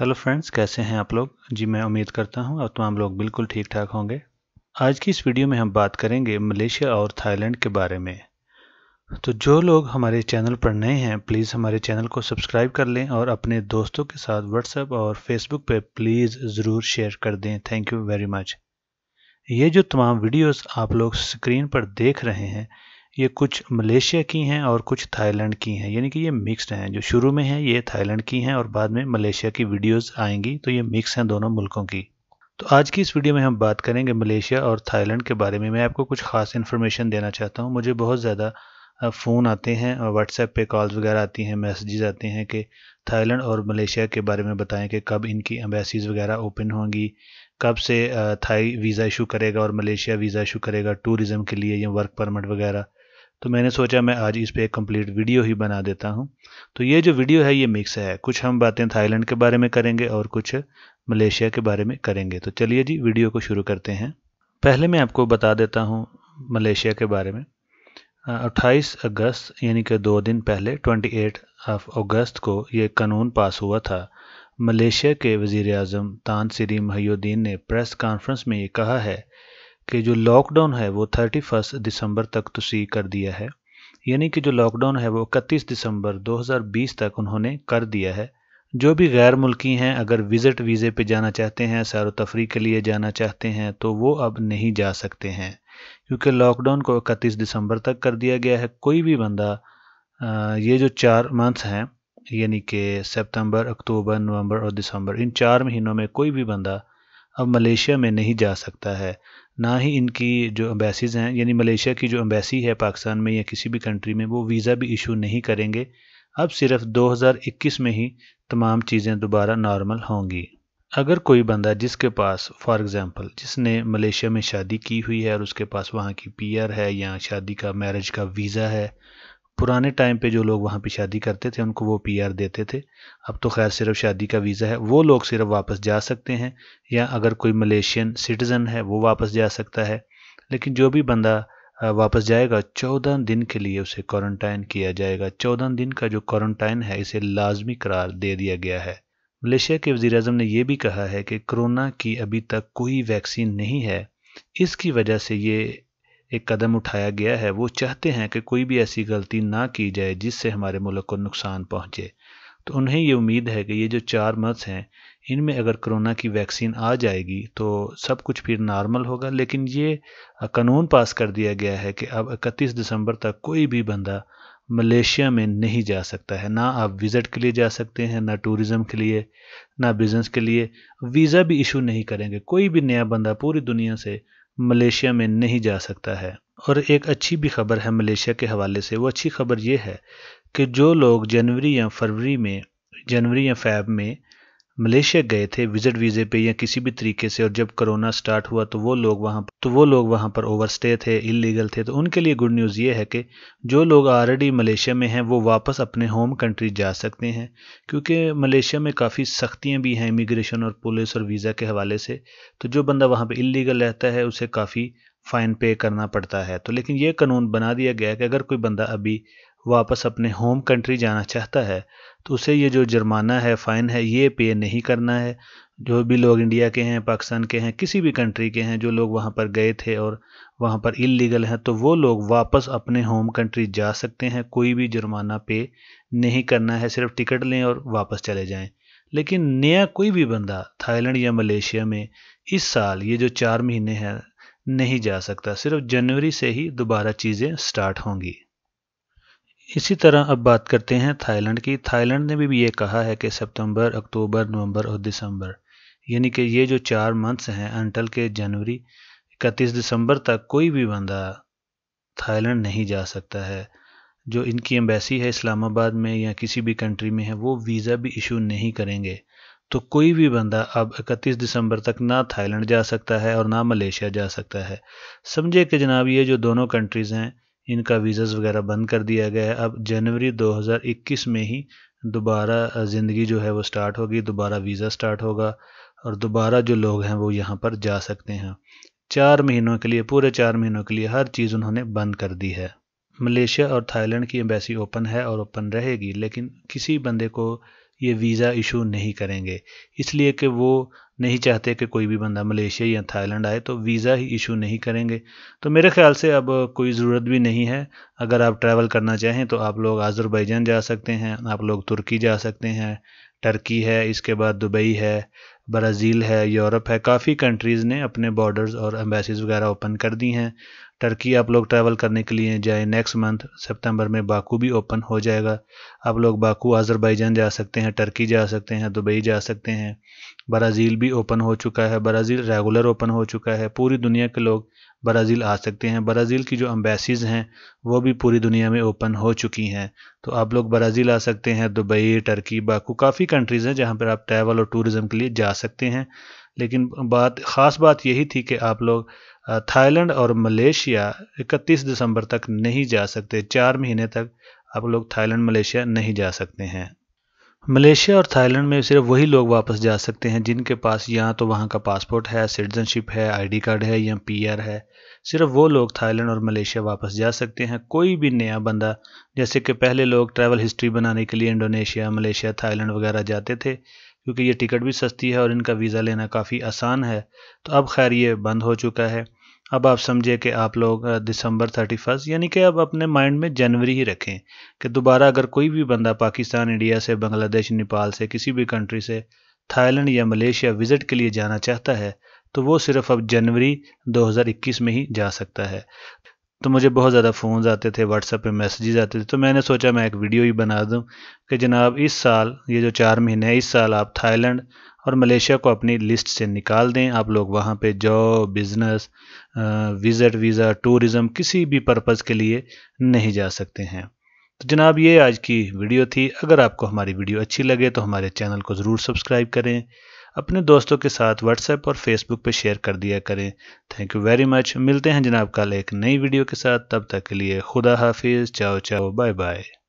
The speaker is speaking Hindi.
हेलो फ्रेंड्स कैसे हैं आप लोग जी मैं उम्मीद करता हूं और तमाम लोग बिल्कुल ठीक ठाक होंगे आज की इस वीडियो में हम बात करेंगे मलेशिया और थाईलैंड के बारे में तो जो लोग हमारे चैनल पर नए हैं प्लीज़ हमारे चैनल को सब्सक्राइब कर लें और अपने दोस्तों के साथ व्हाट्सएप और फेसबुक पर प्लीज़ ज़रूर शेयर कर दें थैंक यू वेरी मच ये जो तमाम वीडियोज़ आप लोग स्क्रीन पर देख रहे हैं ये कुछ मलेशिया की हैं और कुछ थाईलैंड की हैं यानी कि ये मिक्स्ड हैं जो शुरू में हैं ये थाईलैंड की हैं और बाद में मलेशिया की वीडियोस आएंगी तो ये मिक्स हैं दोनों मुल्कों की तो आज की इस वीडियो में हम बात करेंगे मलेशिया और थाईलैंड के बारे में मैं आपको कुछ ख़ास इन्फॉर्मेशन देना चाहता हूँ मुझे बहुत ज़्यादा फ़ोन आते हैं और व्हाट्सएप पर कॉल्स वगैरह आती हैं मैसेज आते हैं कि थाईलैंड और मलेशिया के बारे में बताएं कि कब इनकी एम्बेसीज़ वगैरह ओपन होंगी कब से थाई वीज़ा इशू करेगा और मलेशिया वीज़ा इशू करेगा टूरिज़म के लिए या वर्क परमिट वगैरह तो मैंने सोचा मैं आज इस पर एक कंप्लीट वीडियो ही बना देता हूँ तो ये जो वीडियो है ये मिक्स है कुछ हम बातें थाईलैंड के बारे में करेंगे और कुछ मलेशिया के बारे में करेंगे तो चलिए जी वीडियो को शुरू करते हैं पहले मैं आपको बता देता हूँ मलेशिया के बारे में 28 अगस्त यानी कि दो दिन पहले 28 ऑफ अगस्त को ये कानून पास हुआ था मलेशिया के वज़ी अजम तान सिरी महिउद्दीन ने प्रेस कॉन्फ्रेंस में ये कहा है कि जो लॉकडाउन है वो थर्टी फर्स्ट दिसंबर तक तुसी कर दिया है यानी कि जो लॉकडाउन है वो इकतीस दिसंबर 2020 तक उन्होंने कर दिया है जो भी गैर मुल्की हैं अगर विज़िट वीज़े पे जाना चाहते हैं सैर तफरी के लिए जाना चाहते हैं तो वो अब नहीं जा सकते हैं क्योंकि लॉकडाउन को इकतीस दिसंबर तक कर दिया गया है कोई भी बंदा ये जो चार मंथ्स हैं यानी कि सितंबर अक्टूबर नवंबर और दिसंबर इन चार महीनों में कोई भी बंदा अब मलेशिया में नहीं जा सकता है ना ही इनकी जो अम्बेसीज़ हैं यानी मलेशिया की जो अम्बेसी है पाकिस्तान में या किसी भी कंट्री में वो वीज़ा भी इशू नहीं करेंगे अब सिर्फ 2021 में ही तमाम चीज़ें दोबारा नॉर्मल होंगी अगर कोई बंदा जिसके पास फॉर एग्ज़ाम्पल जिसने मलेशिया में शादी की हुई है और उसके पास वहाँ की पीयर है या शादी का मैरिज का वीज़ा है पुराने टाइम पे जो लोग वहाँ पे शादी करते थे उनको वो पीआर देते थे अब तो खैर सिर्फ शादी का वीज़ा है वो लोग सिर्फ वापस जा सकते हैं या अगर कोई मलेशियन सिटीज़न है वो वापस जा सकता है लेकिन जो भी बंदा वापस जाएगा चौदह दिन के लिए उसे क्वारंटाइन किया जाएगा चौदह दिन का जो क्वारंटाइन है इसे लाजमी करार दे दिया गया है मलेशिया के वज़ी अजम ने यह भी कहा है कि कोरोना की अभी तक कोई वैक्सीन नहीं है इसकी वजह से ये एक कदम उठाया गया है वो चाहते हैं कि कोई भी ऐसी गलती ना की जाए जिससे हमारे मुल्क को नुकसान पहुंचे तो उन्हें ये उम्मीद है कि ये जो चार मंथ्स हैं इनमें अगर कोरोना की वैक्सीन आ जाएगी तो सब कुछ फिर नॉर्मल होगा लेकिन ये कानून पास कर दिया गया है कि अब 31 दिसंबर तक कोई भी बंदा मलेशिया में नहीं जा सकता है ना आप विज़िट के लिए जा सकते हैं ना टूरिज़म के लिए ना बिज़नेस के लिए वीज़ा भी इशू नहीं करेंगे कोई भी नया बंदा पूरी दुनिया से मलेशिया में नहीं जा सकता है और एक अच्छी भी खबर है मलेशिया के हवाले से वो अच्छी खबर ये है कि जो लोग जनवरी या फरवरी में जनवरी या फैब में मलेशिया गए थे विजिट वीज़े पे या किसी भी तरीके से और जब कोरोना स्टार्ट हुआ तो वो लोग वहाँ तो वो लोग वहाँ पर ओवरस्टे थे इलीगल थे तो उनके लिए गुड न्यूज़ ये है कि जो लोग ऑलरेडी मलेशिया में हैं वो वापस अपने होम कंट्री जा सकते हैं क्योंकि मलेशिया में काफ़ी सख्तियाँ भी हैं इमिग्रेशन और पुलिस और वीज़ा के हवाले से तो जो बंदा वहाँ पर इलीगल रहता है उसे काफ़ी फ़ाइन पे करना पड़ता है तो लेकिन ये कानून बना दिया गया है कि अगर कोई बंदा अभी वापस अपने होम कंट्री जाना चाहता है तो उसे ये जो जुर्माना है फ़ाइन है ये पे नहीं करना है जो भी लोग इंडिया के हैं पाकिस्तान के हैं किसी भी कंट्री के हैं जो लोग वहाँ पर गए थे और वहाँ पर इलीगल हैं तो वो लोग वापस अपने होम कंट्री जा सकते हैं कोई भी जुर्माना पे नहीं करना है सिर्फ टिकट लें और वापस चले जाएं लेकिन नया कोई भी बंदा थाईलैंड या मलेशिया में इस साल ये जो चार महीने हैं नहीं जा सकता सिर्फ जनवरी से ही दोबारा चीज़ें स्टार्ट होंगी इसी तरह अब बात करते हैं थाईलैंड की थाईलैंड ने भी, ये कहा है कि सितंबर अक्टूबर नवंबर और दिसंबर यानी कि ये जो चार मंथ्स हैं अंटल के जनवरी इकतीस दिसंबर तक कोई भी बंदा थाईलैंड नहीं जा सकता है जो इनकी एम्बेसी है इस्लामाबाद में या किसी भी कंट्री में है वो वीज़ा भी इशू नहीं करेंगे तो कोई भी बंदा अब 31 दिसंबर तक ना थाईलैंड जा सकता है और ना मलेशिया जा सकता है समझे कि जनाब ये जो दोनों कंट्रीज़ हैं इनका वीज़ाज़ वगैरह बंद कर दिया गया है अब जनवरी 2021 में ही दोबारा ज़िंदगी जो है वो स्टार्ट होगी दोबारा वीज़ा स्टार्ट होगा और दोबारा जो लोग हैं वो यहाँ पर जा सकते हैं चार महीनों के लिए पूरे चार महीनों के लिए हर चीज़ उन्होंने बंद कर दी है मलेशिया और थाईलैंड की एम्बेसी ओपन है और ओपन रहेगी लेकिन किसी बंदे को ये वीज़ा इशू नहीं करेंगे इसलिए कि वो नहीं चाहते कि कोई भी बंदा मलेशिया या थाईलैंड आए तो वीज़ा ही इशू नहीं करेंगे तो मेरे ख्याल से अब कोई ज़रूरत भी नहीं है अगर आप ट्रैवल करना चाहें तो आप लोग आज़रबैजान जा सकते हैं आप लोग तुर्की जा सकते हैं टर्की है इसके बाद दुबई है ब्राज़ील है यूरोप है काफ़ी कंट्रीज़ ने अपने बॉर्डर्स और एम्बेसीज़ वगैरह ओपन कर दी हैं टर्की आप लोग ट्रैवल करने के लिए जाए नेक्स्ट मंथ सितंबर में बाकू भी ओपन हो जाएगा आप लोग बाकू आज़रबाईजान जा सकते हैं टर्की जा सकते हैं दुबई जा सकते हैं ब्राज़ील भी ओपन हो चुका है ब्राज़ील रेगुलर ओपन हो चुका है पूरी दुनिया के लोग ब्राज़ील आ सकते हैं ब्राज़ील की जो अम्बेसीज़ हैं वो भी पूरी दुनिया में ओपन हो चुकी हैं तो आप लोग ब्राज़ील आ सकते हैं दुबई टर्की बाकू काफ़ी कंट्रीज़ हैं जहाँ पर आप ट्रैवल और टूरिज़म के लिए जा सकते हैं लेकिन बात ख़ास बात यही थी कि आप लोग थाईलैंड और मलेशिया 31 दिसंबर तक नहीं जा सकते चार महीने तक आप लोग थाईलैंड मलेशिया नहीं जा सकते हैं मलेशिया और थाईलैंड में सिर्फ वही लोग वापस जा सकते हैं जिनके पास या तो वहाँ का पासपोर्ट है सिटीजनशिप है आईडी कार्ड है या पीआर है सिर्फ वो लोग थाईलैंड और मलेशिया वापस जा सकते हैं कोई भी नया बंदा जैसे कि पहले लोग ट्रैवल हिस्ट्री बनाने के लिए इंडोनेशिया मलेशिया थाईलैंड वगैरह जाते थे क्योंकि ये टिकट भी सस्ती है और इनका वीज़ा लेना काफ़ी आसान है तो अब खैर ये बंद हो चुका है अब आप समझिए कि आप लोग दिसंबर थर्टी फर्स्ट यानी कि अब अपने माइंड में जनवरी ही रखें कि दोबारा अगर कोई भी बंदा पाकिस्तान इंडिया से बांग्लादेश नेपाल से किसी भी कंट्री से थाईलैंड या मलेशिया विज़िट के लिए जाना चाहता है तो वो सिर्फ अब जनवरी 2021 में ही जा सकता है तो मुझे बहुत ज़्यादा फ़ोन आते थे व्हाट्सएप पे मैसेजेस आते थे तो मैंने सोचा मैं एक वीडियो ही बना दूं कि जनाब इस साल ये जो चार महीने हैं इस साल आप थाईलैंड और मलेशिया को अपनी लिस्ट से निकाल दें आप लोग वहाँ पे job business visit visa tourism किसी भी पर्पज़ के लिए नहीं जा सकते हैं तो जनाब ये आज की वीडियो थी अगर आपको हमारी वीडियो अच्छी लगे तो हमारे चैनल को ज़रूर सब्सक्राइब करें अपने दोस्तों के साथ व्हाट्सएप और फेसबुक पे शेयर कर दिया करें थैंक यू वेरी मच मिलते हैं जनाब कल एक नई वीडियो के साथ तब तक के लिए खुदा हाफिज़ चाओ चाओ बाय बाय